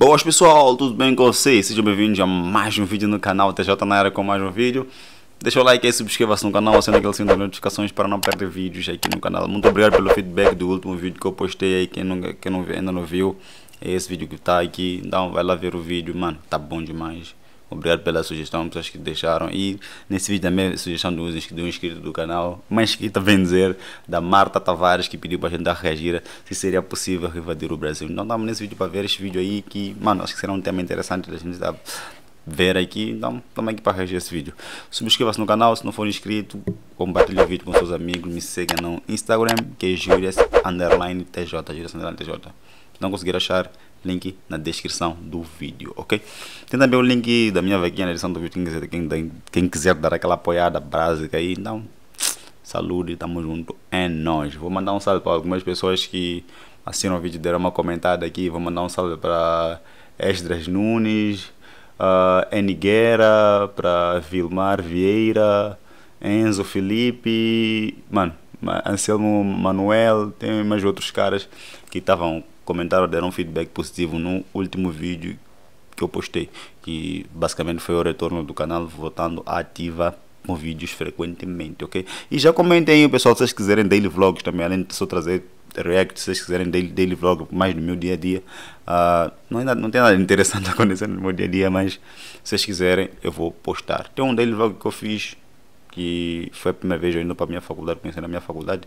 Boas pessoal, tudo bem com vocês? Sejam bem-vindos a mais um vídeo no canal TJ tá na área com mais um vídeo. Deixa o like aí, subscreva-se no canal, acenda aquele sininho das notificações para não perder vídeos aqui no canal. Muito obrigado pelo feedback do último vídeo que eu postei aí, quem, não, quem não, ainda não viu, é esse vídeo que está aqui, então vai lá ver o vídeo, mano, tá bom demais. Obrigado pela sugestão, pessoas que deixaram. E nesse vídeo também sugestão de um inscrito do canal, uma inscrita, também dizer, da Marta Tavares, que pediu para a gente reagir se seria possível invadir o Brasil. Então estamos nesse vídeo para ver este vídeo aí, que, mano, acho que será um tema interessante da gente ver então, aqui, então estamos aqui para reagir esse vídeo. Subscreva-se no canal se não for inscrito, compartilhe o vídeo com seus amigos, me siga no Instagram, que é Júrias underline underline não conseguir achar, link na descrição do vídeo, ok? Tem também o link da minha vaquinha na descrição do vídeo, quem quiser, quem, quem quiser dar aquela apoiada básica aí, então, saúde, tamo junto, é nóis. Vou mandar um salve para algumas pessoas que assinam o vídeo, deram uma comentada aqui, vou mandar um salve para Esdras Nunes, uh, para Vilmar Vieira, Enzo Felipe, mano, Anselmo Manuel, tem mais outros caras que estavam comentaram, deram um feedback positivo no último vídeo que eu postei, que basicamente foi o retorno do canal voltando ativa com vídeos frequentemente, ok? E já comentem aí, pessoal, se vocês quiserem daily vlogs também, além de só trazer react, se vocês quiserem daily, daily vlog mais do meu dia a dia. Uh, não, é não tem nada interessante acontecendo no meu dia a dia, mas se vocês quiserem, eu vou postar. Tem um daily vlog que eu fiz, que foi a primeira vez eu indo para a minha faculdade, conhecendo a minha faculdade.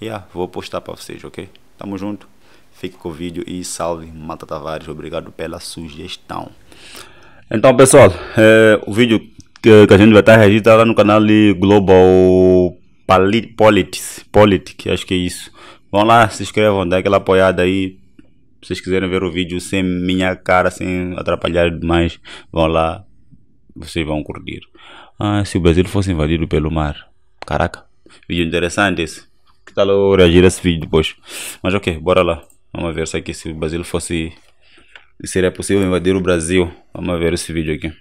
Yeah, vou postar para vocês, ok? Tamo junto. Fique com o vídeo e salve Mata Tavares. Obrigado pela sugestão. Então, pessoal, é, o vídeo que, que, a gente vai estar registrado no canal Global Politics, Politics, acho que é isso. Vão lá, se inscrevam, dá aquela apoiada aí. Se vocês quiserem ver o vídeo sem minha cara, sem atrapalhar demais, vão lá, vocês vão curtir. Ah, se o Brasil fosse invadido pelo mar. Caraca, vídeo interessante esse. Que tal eu reagir a esse vídeo depois? Mas ok, bora lá. Vamos ver se aqui se o Brasil fosse... Seria possível invadir o Brasil. Vamos ver esse vídeo aqui.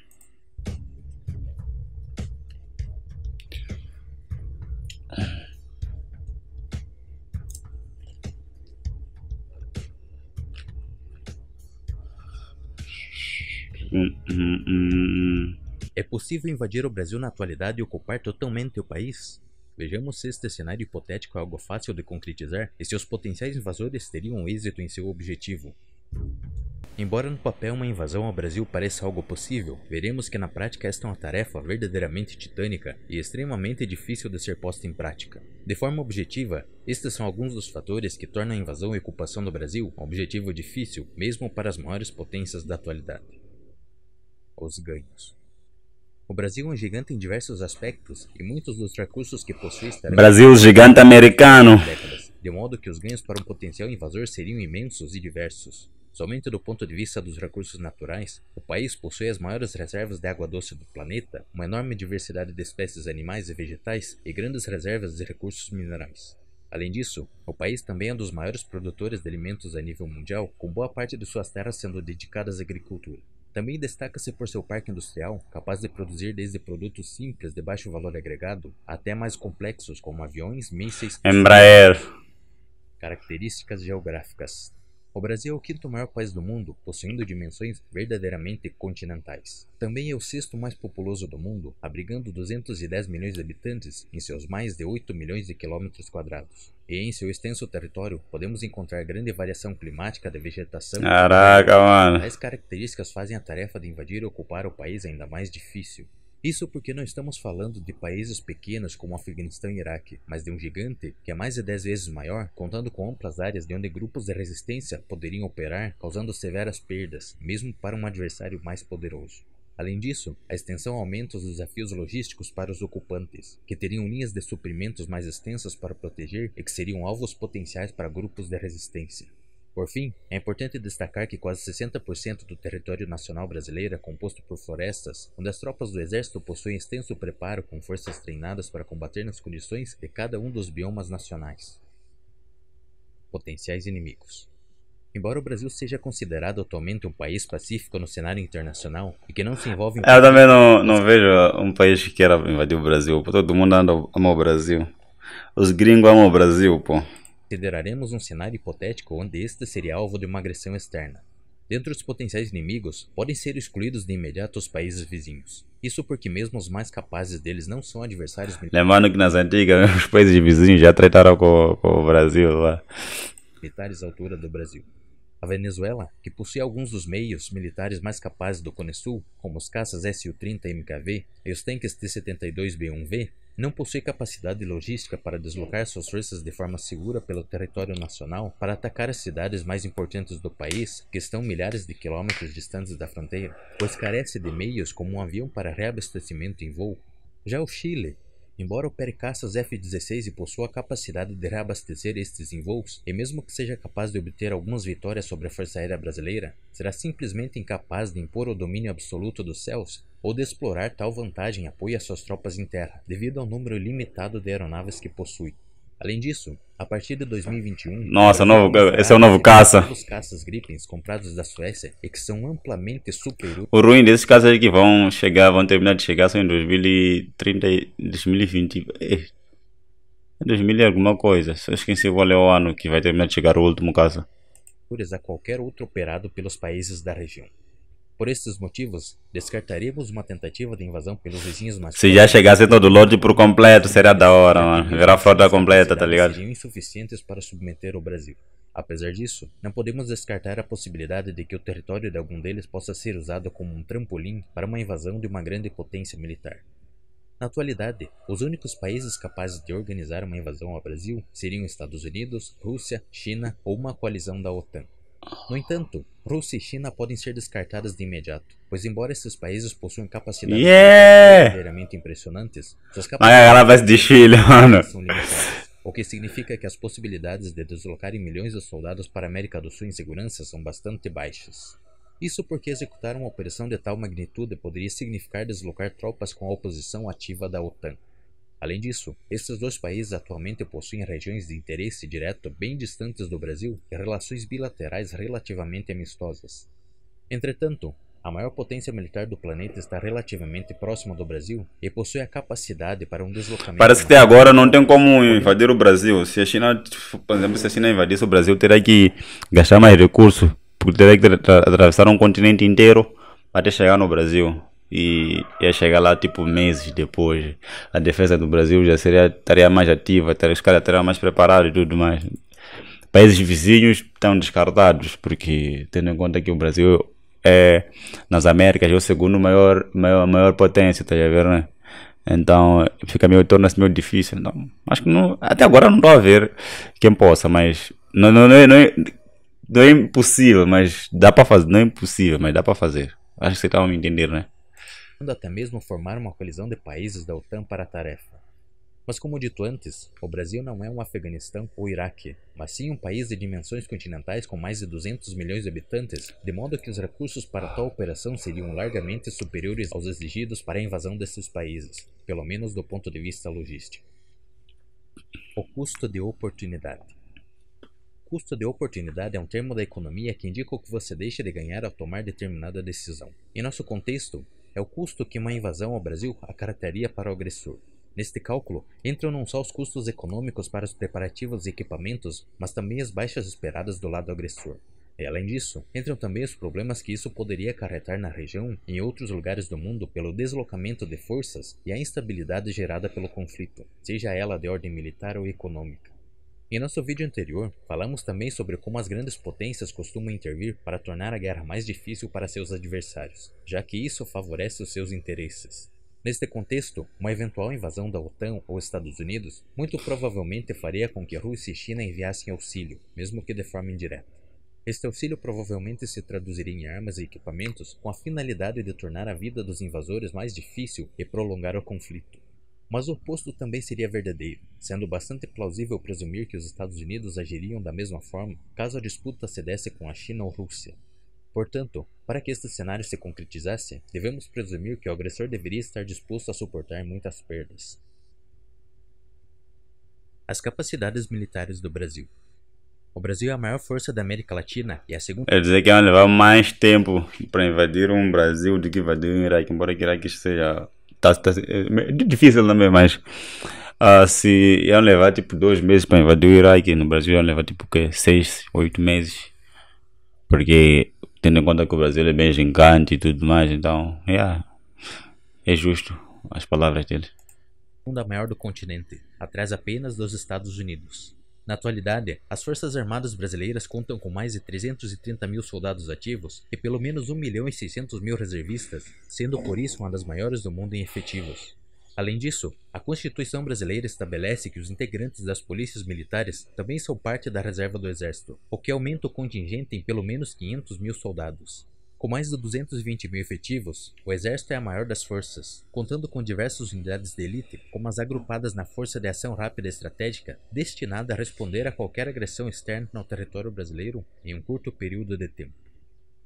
Hum, hum, hum, é possível invadir o Brasil na atualidade e ocupar totalmente o país? Vejamos se este cenário hipotético é algo fácil de concretizar e se os potenciais invasores teriam êxito em seu objetivo. Embora no papel uma invasão ao Brasil pareça algo possível, veremos que na prática esta é uma tarefa verdadeiramente titânica e extremamente difícil de ser posta em prática. De forma objetiva, estes são alguns dos fatores que tornam a invasão e ocupação do Brasil um objetivo difícil mesmo para as maiores potências da atualidade. Os ganhos. O Brasil é um gigante em diversos aspectos e muitos dos recursos que possui estarão... Brasil gigante americano! Décadas, de modo que os ganhos para um potencial invasor seriam imensos e diversos. Somente do ponto de vista dos recursos naturais, o país possui as maiores reservas de água doce do planeta, uma enorme diversidade de espécies animais e vegetais e grandes reservas de recursos minerais. Além disso, o país também é um dos maiores produtores de alimentos a nível mundial, com boa parte de suas terras sendo dedicadas à agricultura. Também destaca-se por seu parque industrial, capaz de produzir desde produtos simples de baixo valor agregado até mais complexos como aviões, mísseis. Embraer. Características geográficas: o Brasil é o quinto maior país do mundo, possuindo dimensões verdadeiramente continentais. Também é o sexto mais populoso do mundo, abrigando 210 milhões de habitantes em seus mais de 8 milhões de quilômetros quadrados. E em seu extenso território, podemos encontrar grande variação climática da vegetação. Caraca, mano. As características fazem a tarefa de invadir e ocupar o país ainda mais difícil. Isso porque não estamos falando de países pequenos como Afeganistão e Iraque, mas de um gigante que é mais de 10 vezes maior, contando com amplas áreas de onde grupos de resistência poderiam operar, causando severas perdas, mesmo para um adversário mais poderoso. Além disso, a extensão aumenta os desafios logísticos para os ocupantes, que teriam linhas de suprimentos mais extensas para proteger e que seriam alvos potenciais para grupos de resistência. Por fim, é importante destacar que quase 60% do território nacional brasileiro é composto por florestas, onde as tropas do Exército possuem extenso preparo com forças treinadas para combater nas condições de cada um dos biomas nacionais. Potenciais inimigos. Embora o Brasil seja considerado atualmente um país pacífico no cenário internacional e que não se envolve em. É, eu também não, não vejo um país que queira invadir o Brasil. Todo mundo ama o Brasil. Os gringos amam o Brasil, pô. Consideraremos um cenário hipotético onde este seria alvo de uma agressão externa. Dentre os potenciais inimigos, podem ser excluídos de imediato os países vizinhos. Isso porque mesmo os mais capazes deles não são adversários militares. Lembrando que nas antigas, os países vizinhos já trataram com, com o Brasil lá. Militares à altura do Brasil. A Venezuela, que possui alguns dos meios militares mais capazes do Cone Sul, como os caças Su-30 MKV e os tanques T-72B1V, não possui capacidade logística para deslocar suas forças de forma segura pelo território nacional para atacar as cidades mais importantes do país, que estão milhares de quilômetros distantes da fronteira, pois carece de meios como um avião para reabastecimento em voo. Já o Chile Embora o caças F-16 possua a capacidade de reabastecer estes envoltos, e mesmo que seja capaz de obter algumas vitórias sobre a Força Aérea Brasileira, será simplesmente incapaz de impor o domínio absoluto dos céus ou de explorar tal vantagem em apoio às suas tropas em terra, devido ao número limitado de aeronaves que possui. Além disso, a partir de 2021. Nossa, novo, esse é o novo caça. Os caças Gripens comprados da Suécia e que são amplamente superiores. O ruim desses caças é que vão chegar, vão terminar de chegar só em 2030, 2020. 2000 e alguma coisa. Só esqueci qual é o ano que vai terminar de chegar o último caça. A qualquer outro operado pelos países da região. Por esses motivos, descartaríamos uma tentativa de invasão pelos vizinhos mais Se já chegasse todo o lote por completo, seria da hora, mano. Virar frota completa, tá ligado? Seriam insuficientes para submeter o Brasil. Apesar disso, não podemos descartar a possibilidade de que o território de algum deles possa ser usado como um trampolim para uma invasão de uma grande potência militar. Na atualidade, os únicos países capazes de organizar uma invasão ao Brasil seriam Estados Unidos, Rússia, China ou uma coalizão da OTAN. No entanto, Rússia e China podem ser descartadas de imediato, pois embora esses países possuam capacidades yeah! impressionantes, suas capacidades de Chile, mano. são limitadas, o que significa que as possibilidades de deslocarem milhões de soldados para a América do Sul em segurança são bastante baixas. Isso porque executar uma operação de tal magnitude poderia significar deslocar tropas com a oposição ativa da OTAN. Além disso, esses dois países atualmente possuem regiões de interesse direto bem distantes do Brasil e relações bilaterais relativamente amistosas. Entretanto, a maior potência militar do planeta está relativamente próxima do Brasil e possui a capacidade para um deslocamento. Parece que até agora não tem como invadir o Brasil. Se a China, por exemplo, se a China invadisse o Brasil, teria que gastar mais recursos, porque teria que atravessar um continente inteiro até chegar no Brasil e ia chegar lá tipo meses depois. A defesa do Brasil já seria estaria mais ativa, os caras estariam mais preparados e tudo mais. Países vizinhos estão descartados, porque tendo em conta que o Brasil é, nas Américas é o segundo maior, maior, maior potência, tá a ver, né? Então fica meio, torna-se meio difícil. Então, acho que não, até agora não estou a ver quem possa, mas não, não, não, é, não, é, não é impossível, mas dá para fazer, não é impossível, mas dá para fazer. Acho que vocês estavam me entender, né? podendo até mesmo formar uma colisão de países da OTAN para a tarefa. Mas como dito antes, o Brasil não é um Afeganistão ou Iraque, mas sim um país de dimensões continentais com mais de 200 milhões de habitantes, de modo que os recursos para tal operação seriam largamente superiores aos exigidos para a invasão desses países, pelo menos do ponto de vista logístico. O custo de oportunidade. Custo de oportunidade é um termo da economia que indica o que você deixa de ganhar ao tomar determinada decisão. Em nosso contexto, é o custo que uma invasão ao Brasil acarretaria para o agressor. Neste cálculo, entram não só os custos econômicos para os preparativos e equipamentos, mas também as baixas esperadas do lado agressor. E além disso, entram também os problemas que isso poderia acarretar na região e em outros lugares do mundo pelo deslocamento de forças e a instabilidade gerada pelo conflito, seja ela de ordem militar ou econômica. Em nosso vídeo anterior, falamos também sobre como as grandes potências costumam intervir para tornar a guerra mais difícil para seus adversários, já que isso favorece os seus interesses. Neste contexto, uma eventual invasão da OTAN ou Estados Unidos muito provavelmente faria com que Rússia e China enviassem auxílio, mesmo que de forma indireta. Este auxílio provavelmente se traduziria em armas e equipamentos com a finalidade de tornar a vida dos invasores mais difícil e prolongar o conflito. Mas o oposto também seria verdadeiro, sendo bastante plausível presumir que os Estados Unidos agiriam da mesma forma caso a disputa se desse com a China ou Rússia. Portanto, para que este cenário se concretizasse, devemos presumir que o agressor deveria estar disposto a suportar muitas perdas. As capacidades militares do Brasil. O Brasil é a maior força da América Latina e a segunda. É dizer que vai levar mais tempo para invadir um Brasil do que invadir um Iraque, embora que Iraque seja tá, tá, é difícil também, mas uh, se iam levar tipo dois meses para invadir o Iraque, no Brasil iam levar tipo que, seis, oito meses, porque tendo em conta que o Brasil é bem gigante e tudo mais, então yeah, é, é justo as palavras dele. Segunda é maior do continente, atrás apenas dos Estados Unidos. Na atualidade, as Forças Armadas brasileiras contam com mais de 330 mil soldados ativos e pelo menos 1 milhão e 600 mil reservistas, sendo por isso uma das maiores do mundo em efetivos. Além disso, a Constituição brasileira estabelece que os integrantes das polícias militares também são parte da reserva do Exército, o que aumenta o contingente em pelo menos 500 mil soldados. Com mais de 220 mil efetivos, o Exército é a maior das forças, contando com diversas unidades de elite, como as agrupadas na Força de Ação Rápida Estratégica, destinada a responder a qualquer agressão externa ao território brasileiro em um curto período de tempo.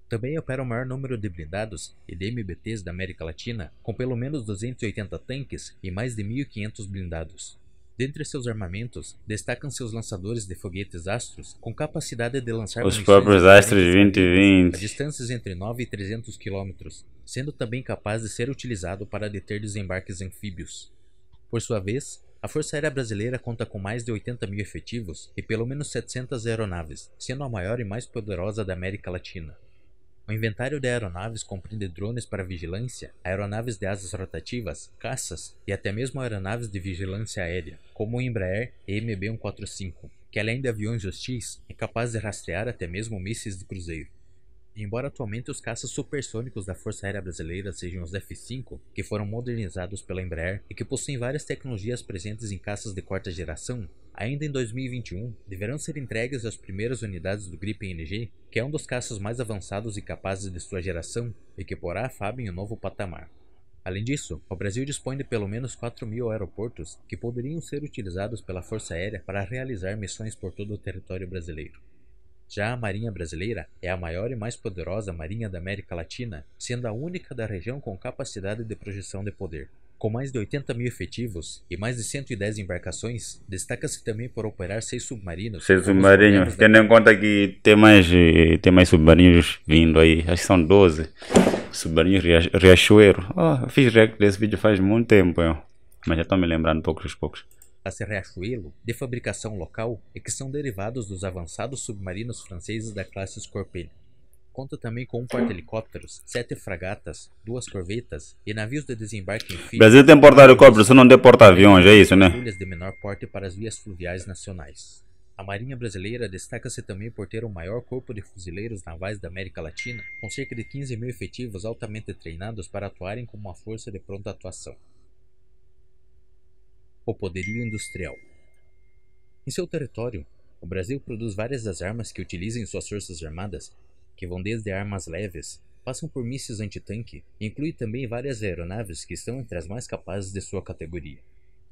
Também opera o maior número de blindados e de MBTs da América Latina, com pelo menos 280 tanques e mais de 1.500 blindados. Dentre seus armamentos, destacam seus lançadores de foguetes astros com capacidade de lançar os próprios astros 2020 a distâncias entre 9 e 300 km, sendo também capaz de ser utilizado para deter desembarques anfíbios. Por sua vez, a Força Aérea Brasileira conta com mais de 80 mil efetivos e pelo menos 700 aeronaves, sendo a maior e mais poderosa da América Latina. O inventário de aeronaves compreende drones para vigilância, aeronaves de asas rotativas, caças e até mesmo aeronaves de vigilância aérea, como o Embraer EMB-145, que além de aviões hostis, é capaz de rastrear até mesmo mísseis de cruzeiro. Embora atualmente os caças supersônicos da Força Aérea Brasileira sejam os F-5, que foram modernizados pela Embraer e que possuem várias tecnologias presentes em caças de quarta geração, Ainda em 2021, deverão ser entregues as primeiras unidades do Gripen NG, que é um dos caças mais avançados e capazes de sua geração e que porá a FAB em um novo patamar. Além disso, o Brasil dispõe de pelo menos 4 mil aeroportos que poderiam ser utilizados pela Força Aérea para realizar missões por todo o território brasileiro. Já a Marinha Brasileira é a maior e mais poderosa marinha da América Latina, sendo a única da região com capacidade de projeção de poder. Com mais de 80 mil efetivos e mais de 110 embarcações, destaca-se também por operar seis submarinos. Seis submarinos, tendo em conta que tem mais, eh, tem mais submarinos vindo aí, acho que são 12 submarinos ria, Riachueiro. Oh, ah, fiz react desse vídeo faz muito tempo, eu. mas já estou me lembrando poucos aos poucos. A Riachuelo, de fabricação local, e é que são derivados dos avançados submarinos franceses da classe Scorpion. Conta também com um porta-helicópteros, sete fragatas, duas corvetas e navios de desembarque em fio. Brasil tem porta-helicópteros, você não tem porta-aviões, é isso, né? de menor porte para as vias fluviais nacionais. A Marinha Brasileira destaca-se também por ter o maior corpo de fuzileiros navais da América Latina, com cerca de 15 mil efetivos altamente treinados para atuarem como uma força de pronta atuação. O poderio industrial. Em seu território, o Brasil produz várias das armas que utiliza em suas forças armadas que vão desde armas leves, passam por mísseis antitanque e inclui também várias aeronaves que estão entre as mais capazes de sua categoria.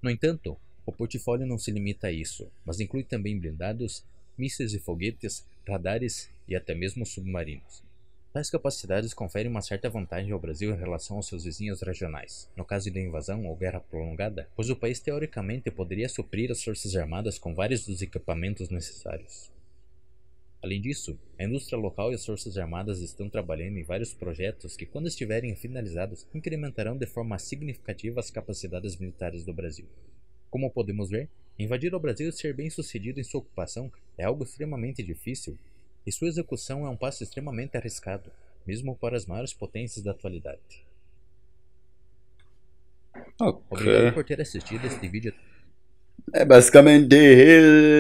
No entanto, o portfólio não se limita a isso, mas inclui também blindados, mísseis e foguetes, radares e até mesmo submarinos. Tais capacidades conferem uma certa vantagem ao Brasil em relação aos seus vizinhos regionais, no caso de invasão ou guerra prolongada, pois o país teoricamente poderia suprir as forças armadas com vários dos equipamentos necessários. Além disso, a indústria local e as forças armadas estão trabalhando em vários projetos que, quando estiverem finalizados, incrementarão de forma significativa as capacidades militares do Brasil. Como podemos ver, invadir o Brasil e ser bem sucedido em sua ocupação é algo extremamente difícil, e sua execução é um passo extremamente arriscado, mesmo para as maiores potências da atualidade. Okay. Obrigado por ter assistido este vídeo. É basicamente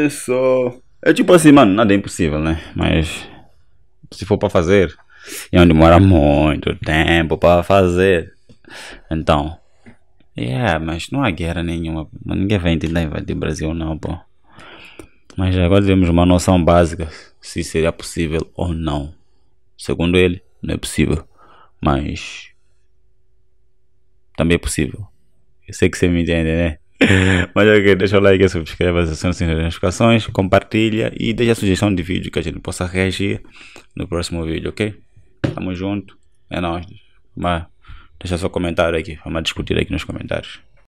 isso. Eu é tipo assim, mano, nada é impossível, né? Mas se for para fazer, onde demora muito tempo para fazer. Então, yeah, é, mas não há guerra nenhuma. Ninguém vai tentar invadir o Brasil, não, pô. Mas agora temos uma noção básica se seria possível ou não. Segundo ele, não é possível. Mas também é possível. Eu sei que você me entende, né? Mas ok, deixa o like, subscreva, aciona as notificações, compartilha e deixa a sugestão de vídeo que a gente possa reagir no próximo vídeo, ok? Tamo junto, é nóis. Mas deixa seu comentário aqui, vamos discutir aqui nos comentários.